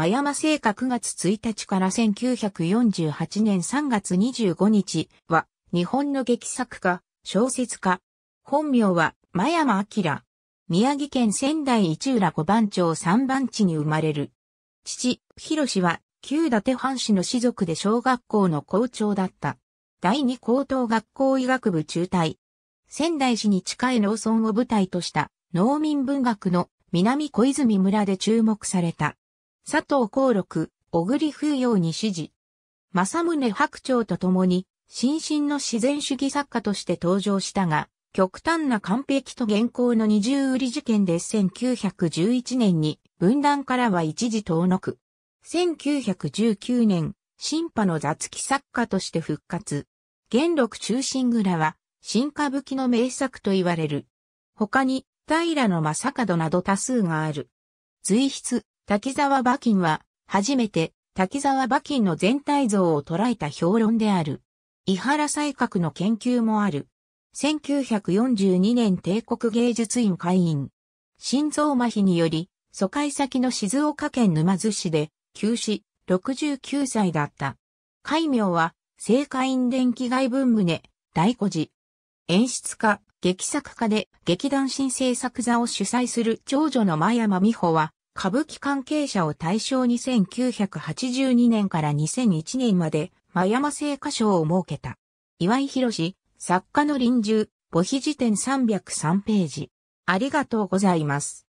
真山製菓9月1日から1948年3月25日は、日本の劇作家、小説家。本名は、真山明。宮城県仙台市浦五番町三番地に生まれる。父、広氏は、旧立藩市の士族で小学校の校長だった。第二高等学校医学部中退。仙台市に近い農村を舞台とした農民文学の南小泉村で注目された。佐藤光禄、小栗風洋に指示。正宗白鳥と共に、新進の自然主義作家として登場したが、極端な完璧と現行の二重売り事件で1911年に分断からは一時遠のく。1919年、新派の雑記作家として復活。元禄中心蔵は、新歌舞伎の名作と言われる。他に、平野正門など多数がある。随筆、滝沢馬琴は、初めて滝沢馬琴の全体像を捉えた評論である。伊原西閣の研究もある。1942年帝国芸術院会員。心臓麻痺により、疎開先の静岡県沼津市で、急死、69歳だった。戒名は、聖火院電気外文宗、大古寺。演出家、劇作家で劇団新制作座を主催する長女の真山美穂は、歌舞伎関係者を対象に1982年から2001年まで、真山聖歌賞を設けた。岩井博士、作家の臨終、母碑辞典303ページ。ありがとうございます。